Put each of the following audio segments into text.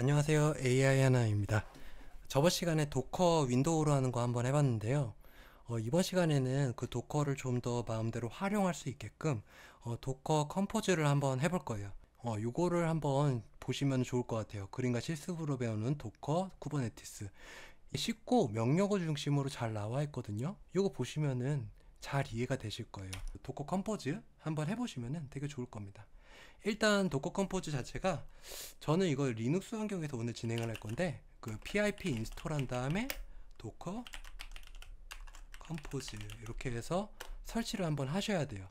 안녕하세요. AI 하나입니다. 저번 시간에 도커 윈도우로 하는 거 한번 해봤는데요. 어, 이번 시간에는 그 도커를 좀 더 마음대로 활용할 수 있게끔 어, 도커 컴포즈를 한번 해볼 거예요. 어, 요거를 한번 보시면 좋을 것 같아요. 그림과 실습으로 배우는 도커 쿠버네티스. 쉽고 명령어 중심으로 잘 나와 있거든요. 요거 보시면은 잘 이해가 되실 거예요. 도커 컴포즈 한번 해보시면 되게 좋을 겁니다. 일단 도커 컴포즈 자체가 저는 이걸 리눅스 환경에서 오늘 진행을 할 건데 그 pip 인스톨한 다음에 도커 컴포즈 이렇게 해서 설치를 한번 하셔야 돼요.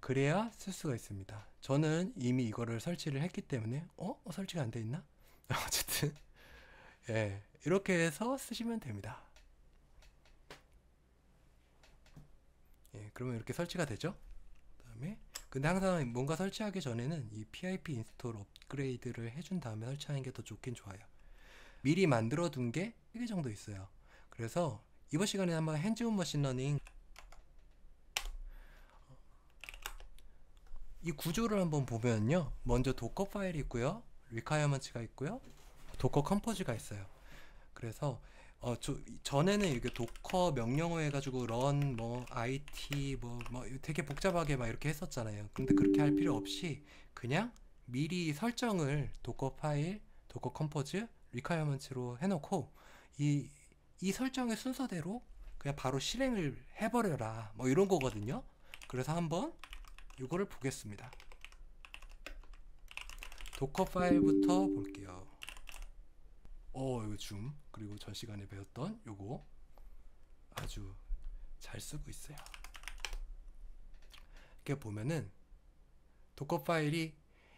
그래야 쓸 수가 있습니다. 저는 이미 이거를 설치를 했기 때문에 어? 어 설치가 안 돼 있나? 어쨌든 예 이렇게 해서 쓰시면 됩니다. 예, 그러면 이렇게 설치가 되죠? 근데 항상 뭔가 설치하기 전에는 이 PIP 인스톨 업그레이드를 해준 다음에 설치하는 게 더 좋긴 좋아요. 미리 만들어 둔게 3개 정도 있어요. 그래서 이번 시간에 한번 핸즈온 머신러닝 어, 이 구조를 한번 보면요. 먼저 도커 파일이 있고요. 리카이어먼츠가 있고요. 도커 컴포즈가 있어요. 그래서 어, 저, 전에는 이렇게 도커 명령어 해가지고 런, 뭐, IT, 뭐, 뭐, 되게 복잡하게 막 이렇게 했었잖아요. 근데 그렇게 할 필요 없이 그냥 미리 설정을 도커 파일, 도커 컴포즈, 리카이어먼츠로 해놓고 이, 이 설정의 순서대로 그냥 바로 실행을 해버려라. 뭐 이런 거거든요. 그래서 한번 이거를 보겠습니다. 도커 파일부터 볼게요. 어, 이거 줌. 그리고 전 시간에 배웠던 요거 아주 잘 쓰고 있어요. 이렇게 보면은 도커 파일이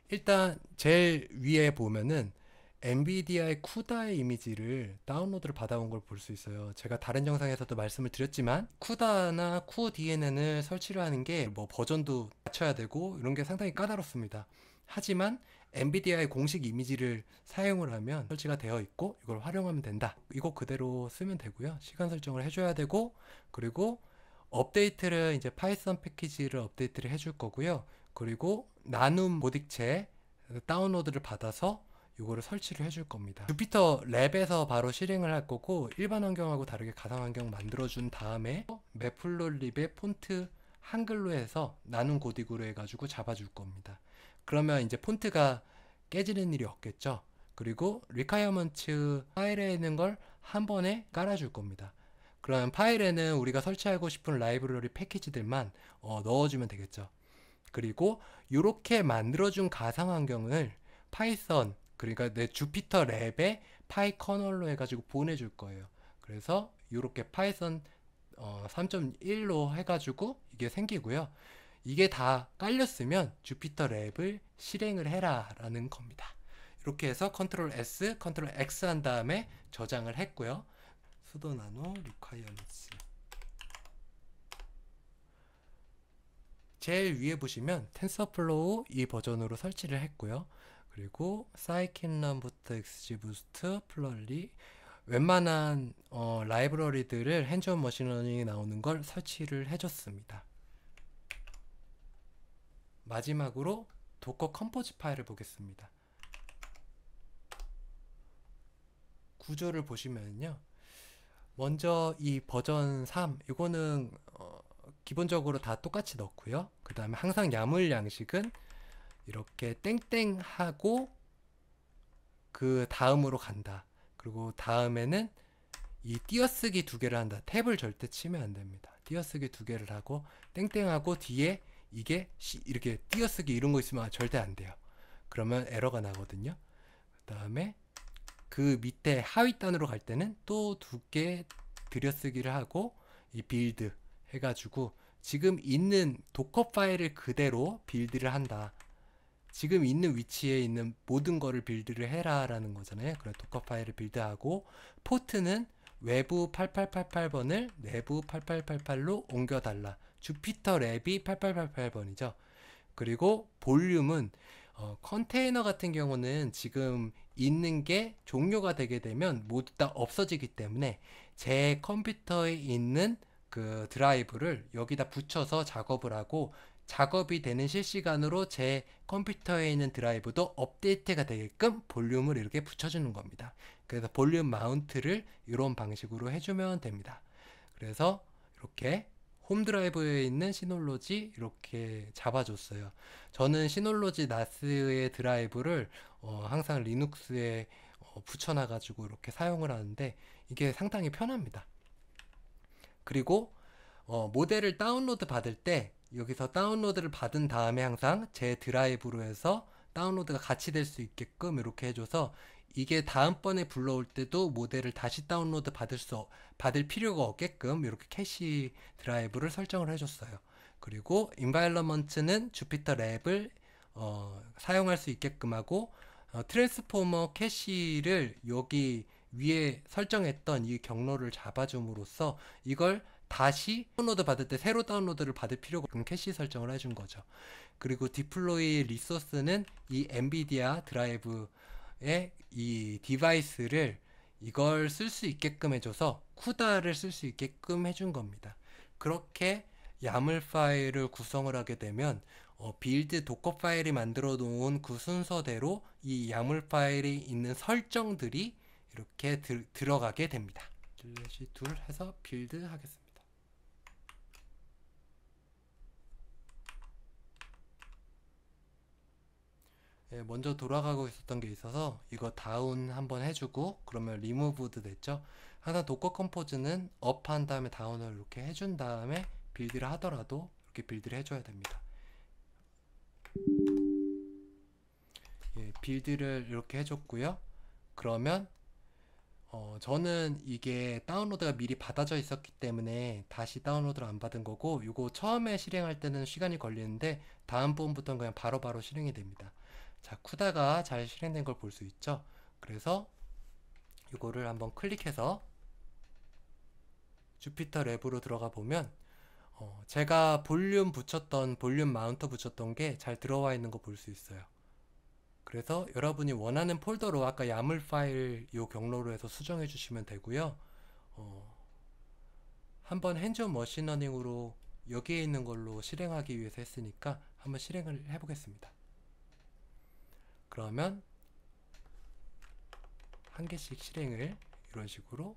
일단 제일 위에 보면은 엔비디아의 쿠다의 이미지를 다운로드를 받아온 걸 볼 수 있어요. 제가 다른 영상에서도 말씀을 드렸지만 쿠다나 쿠DNN을 설치를 하는 게 뭐 버전도 맞춰야 되고 이런 게 상당히 까다롭습니다. 하지만 엔비디아의 공식 이미지를 사용을 하면 설치가 되어 있고 이걸 활용하면 된다. 이거 그대로 쓰면 되고요. 시간 설정을 해줘야 되고 그리고 업데이트를 이제 파이썬 패키지를 업데이트를 해 줄 거고요. 그리고 나눔 모딕체 다운로드를 받아서 이거를 설치를 해 줄 겁니다. 주피터 랩에서 바로 실행을 할 거고 일반 환경하고 다르게 가상 환경 만들어준 다음에 맵플로 립의 폰트 한글로 해서 나눔 고딕으로 해가지고 잡아줄 겁니다. 그러면 이제 폰트가 깨지는 일이 없겠죠. 그리고 리카이어먼츠 파일에 있는 걸 한 번에 깔아줄 겁니다. 그러면 파일에는 우리가 설치하고 싶은 라이브러리 패키지들만 어, 넣어주면 되겠죠. 그리고 이렇게 만들어준 가상 환경을 파이썬 그러니까 내 주피터 랩에 파이 커널로 해가지고 보내줄 거예요. 그래서 이렇게 파이썬 어, 3.1로 해가지고 이게 생기고요. 이게 다 깔렸으면 주피터 랩을 실행을 해라 라는 겁니다. 이렇게 해서 컨트롤 S, 컨트롤 X 한 다음에 저장을 했고요. 수도 나노 리콰이어먼츠 제일 위에 보시면 텐서플로우 이 버전으로 설치를 했고요. 그리고 사이킨런부터 엑스지부스트, 플럴리 웬만한 어, 라이브러리들을 핸즈온 머신러닝이 나오는 걸 설치를 해줬습니다. 마지막으로 도커 컴포즈 파일을 보겠습니다. 구조를 보시면요. 먼저 이 버전 3 이거는 어, 기본적으로 다 똑같이 넣고요. 그 다음에 항상 야물 양식은 이렇게 땡땡 하고 그 다음으로 간다. 그리고 다음에는 이 띄어쓰기 두 개를 한다. 탭을 절대 치면 안 됩니다. 띄어쓰기 두 개를 하고 땡땡하고 뒤에 이게 이렇게 띄어쓰기 이런 거 있으면 절대 안 돼요. 그러면 에러가 나거든요. 그 다음에 그 밑에 하위 단으로 갈 때는 또 두 개 들여쓰기를 하고 이 빌드 해가지고 지금 있는 도커 파일을 그대로 빌드를 한다. 지금 있는 위치에 있는 모든 거를 빌드를 해라 라는 거잖아요. 그래 도커 파일을 빌드하고 포트는 외부 8888번을 내부 8888로 옮겨달라. 주피터 랩이 8888번이죠. 그리고 볼륨은 어, 컨테이너 같은 경우는 지금 있는 게 종료가 되게 되면 모두 다 없어지기 때문에 제 컴퓨터에 있는 그 드라이브를 여기다 붙여서 작업을 하고 작업이 되는 실시간으로 제 컴퓨터에 있는 드라이브도 업데이트가 되게끔 볼륨을 이렇게 붙여주는 겁니다. 그래서 볼륨 마운트를 이런 방식으로 해주면 됩니다. 그래서 이렇게 홈드라이브에 있는 시놀로지 이렇게 잡아줬어요. 저는 시놀로지 나스의 드라이브를 어, 항상 리눅스에 어, 붙여놔가지고 이렇게 사용을 하는데 이게 상당히 편합니다. 그리고 어, 모델을 다운로드 받을 때 여기서 다운로드를 받은 다음에 항상 제 드라이브로 해서 다운로드가 같이 될 수 있게끔 이렇게 해줘서 이게 다음번에 불러올 때도 모델을 다시 다운로드 받을 수 받을 필요가 없게끔 이렇게 캐시 드라이브를 설정을 해줬어요. 그리고 인바일러먼트는 주피터 랩을 어, 사용할 수 있게끔 하고 어, 트랜스포머 캐시를 여기 위에 설정했던 이 경로를 잡아줌으로써 이걸 다시 다운로드 받을 때 새로 다운로드를 받을 필요가 없는 캐시 설정을 해준 거죠. 그리고 디플로이 리소스는 이 엔비디아 드라이브에 이 디바이스를 이걸 쓸 수 있게끔 해줘서 쿠다를 쓸 수 있게끔 해준 겁니다. 그렇게 야물 파일을 구성을 하게 되면 어, 빌드 도커 파일이 만들어 놓은 그 순서대로 이 야물 파일이 있는 설정들이 이렇게 들, 들어가게 됩니다. 슬둘 해서 빌드 하겠습니다. 예, 먼저 돌아가고 있었던 게 있어서 이거 다운 한번 해주고 그러면 리무브드 됐죠 항상 도커 컴포즈는 업한 다음에 다운을 이렇게 해준 다음에 빌드를 하더라도 이렇게 빌드를 해줘야 됩니다 예, 빌드를 이렇게 해줬고요 그러면 어, 저는 이게 다운로드가 미리 받아져 있었기 때문에 다시 다운로드를 안 받은 거고 이거 처음에 실행할 때는 시간이 걸리는데 다음 번부터는 그냥 바로바로 바로 실행이 됩니다 자, 쿠다가 잘 실행된 걸 볼 수 있죠. 그래서 이거를 한번 클릭해서 주피터 랩으로 들어가 보면 어, 제가 볼륨 붙였던 볼륨 마운터 붙였던 게 잘 들어와 있는 거 볼 수 있어요. 그래서 여러분이 원하는 폴더로 아까 야물 파일 요 경로로 해서 수정해 주시면 되고요. 어, 한번 핸즈온 머신러닝으로 여기에 있는 걸로 실행하기 위해서 했으니까 한번 실행을 해보겠습니다. 그러면 한 개씩 실행을 이런 식으로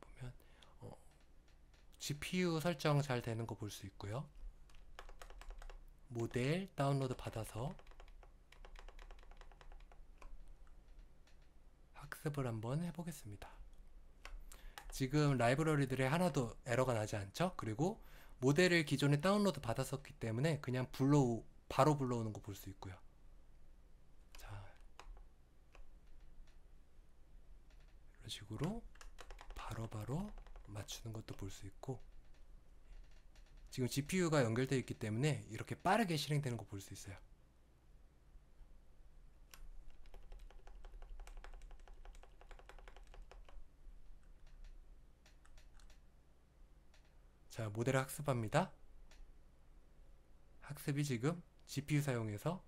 보면 어, GPU 설정 잘 되는 거 볼 수 있고요. 모델 다운로드 받아서 학습을 한번 해보겠습니다. 지금 라이브러리들에 하나도 에러가 나지 않죠? 그리고 모델을 기존에 다운로드 받았었기 때문에 그냥 불러 바로 불러오는 거 볼 수 있고요. 자, 이런 식으로 바로바로 바로 맞추는 것도 볼 수 있고 지금 GPU가 연결되어 있기 때문에 이렇게 빠르게 실행되는 거 볼 수 있어요. 자, 모델을 학습합니다. 학습이 지금 g p u 사용해서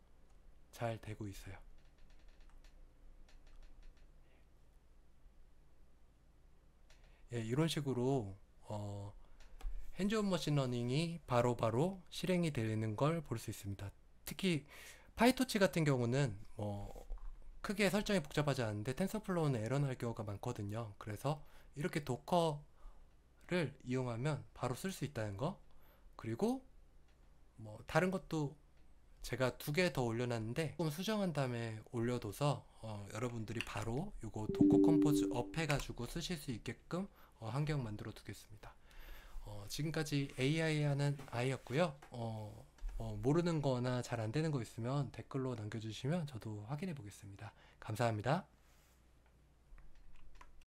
잘 되고 있어요. 예, 이런 식으로 어, 핸즈온 머신러닝이 바로바로 실행이 되는 걸 볼 수 있습니다. 특히 파이토치 같은 경우는 뭐 크게 설정이 복잡하지 않은데 텐서플로우는 에러날 경우가 많거든요. 그래서 이렇게 도커를 이용하면 바로 쓸 수 있다는 거 그리고 뭐 다른 것도 제가 두 개 더 올려놨는데 조금 수정한 다음에 올려둬서 어, 여러분들이 바로 이거 도코 컴포즈 업 해가지고 쓰실 수 있게끔 어, 환경 만들어 두겠습니다. 어, 지금까지 AI 하는 아이였고요. 어, 어, 모르는 거나 잘 안 되는 거 있으면 댓글로 남겨주시면 저도 확인해 보겠습니다. 감사합니다.